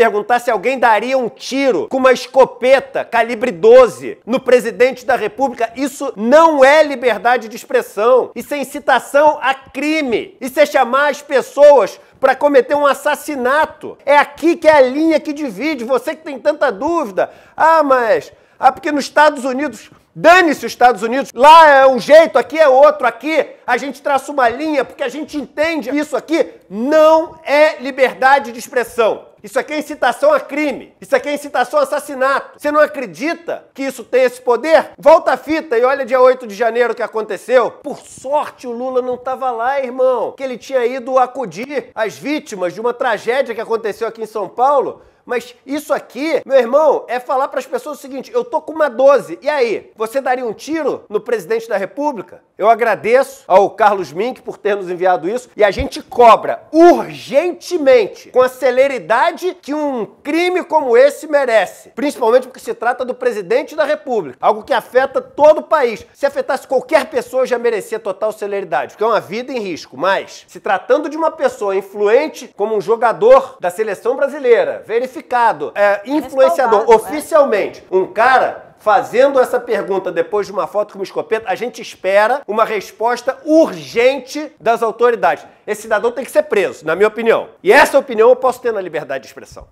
perguntar se alguém daria um tiro com uma escopeta calibre 12 no presidente da República. Isso não é liberdade de expressão. Isso é incitação a crime. Isso é chamar as pessoas para cometer um assassinato. É aqui que é a linha que divide. Você que tem tanta dúvida. Ah, mas. Ah, porque nos Estados Unidos Dane-se os Estados Unidos. Lá é um jeito, aqui é outro, aqui a gente traça uma linha porque a gente entende isso aqui não é liberdade de expressão. Isso aqui é incitação a crime. Isso aqui é incitação a assassinato. Você não acredita que isso tem esse poder? Volta a fita e olha dia 8 de janeiro o que aconteceu. Por sorte o Lula não estava lá, irmão, que ele tinha ido acudir as vítimas de uma tragédia que aconteceu aqui em São Paulo. Mas isso aqui, meu irmão, é falar para as pessoas o seguinte: eu tô com uma 12. E aí? Você daria um tiro no presidente da República? Eu agradeço ao Carlos Mink por ter nos enviado isso e a gente cobra urgentemente, com a celeridade gravidade que um crime como esse merece, principalmente porque se trata do presidente da República, algo que afeta todo o país. Se afetasse qualquer pessoa, já merecia total celeridade, porque é uma vida em risco. Mas, se tratando de uma pessoa influente como um jogador da seleção brasileira, verificado, é, influenciador é. oficialmente, um cara fazendo essa pergunta depois de uma foto com uma escopeta, a gente espera uma resposta urgente das autoridades. Esse cidadão tem que ser preso, na minha opinião. E essa opinião eu posso ter na liberdade de expressão.